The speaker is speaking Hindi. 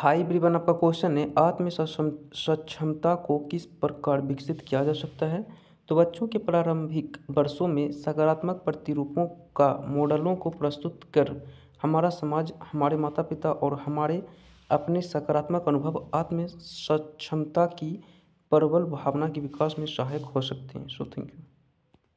हाई ब्रिवन आपका क्वेश्चन है आत्म सक्षमता को किस प्रकार विकसित किया जा सकता है तो बच्चों के प्रारंभिक वर्षों में सकारात्मक प्रतिरूपों का मॉडलों को प्रस्तुत कर हमारा समाज हमारे माता पिता और हमारे अपने सकारात्मक अनुभव आत्म सक्षमता की प्रबल भावना के विकास में सहायक हो सकते हैं सो थैंक यू